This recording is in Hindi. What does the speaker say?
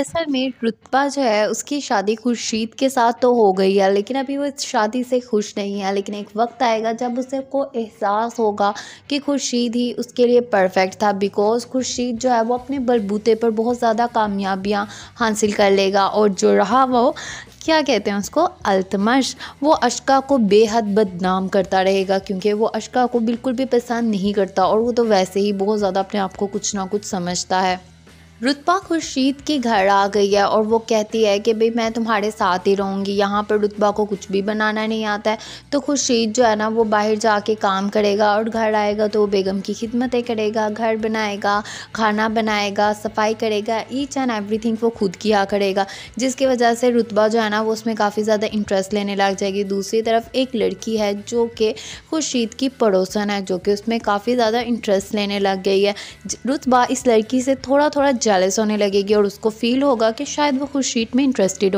असल में रुतबा जो है उसकी शादी खुर्शीद के साथ तो हो गई है लेकिन अभी वो इस शादी से खुश नहीं है लेकिन एक वक्त आएगा जब उसे को एहसास होगा कि खुर्शीद ही उसके लिए परफेक्ट था बिकॉज़ खुर्शीद जो है वो अपने बलबूते पर बहुत ज़्यादा कामयाबियाँ हासिल कर लेगा और जो रहा वो क्या कहते हैं उसको अल्तमश वो अशका को बेहद बदनाम करता रहेगा क्योंकि वो अशका को बिल्कुल भी पसंद नहीं करता और वो तो वैसे ही बहुत ज़्यादा अपने आप को कुछ ना कुछ समझता है रुतबा खुर्शीद के घर आ गई है और वो कहती है कि भाई मैं तुम्हारे साथ ही रहूँगी यहाँ पर रुतबा को कुछ भी बनाना नहीं आता है तो खुर्शीद जो है ना वो बाहर जाके काम करेगा और घर आएगा तो वो बेगम की खिदमतें करेगा घर बनाएगा खाना बनाएगा सफाई करेगा ईच एंड एवरीथिंग वो खुद किया करेगा जिसकी वजह से रुतबा जो है ना वो उसमें काफ़ी ज़्यादा इंटरेस्ट लेने लग जाएगी दूसरी तरफ एक लड़की है जो कि खुर्शीद की पड़ोसन है जो कि उसमें काफ़ी ज़्यादा इंटरेस्ट लेने लग गई है रुतबा इस लड़की से थोड़ा थोड़ा जालस होने लगेगी और उसको फील होगा कि शायद वो खुर्शीद में इंटरेस्टेड हो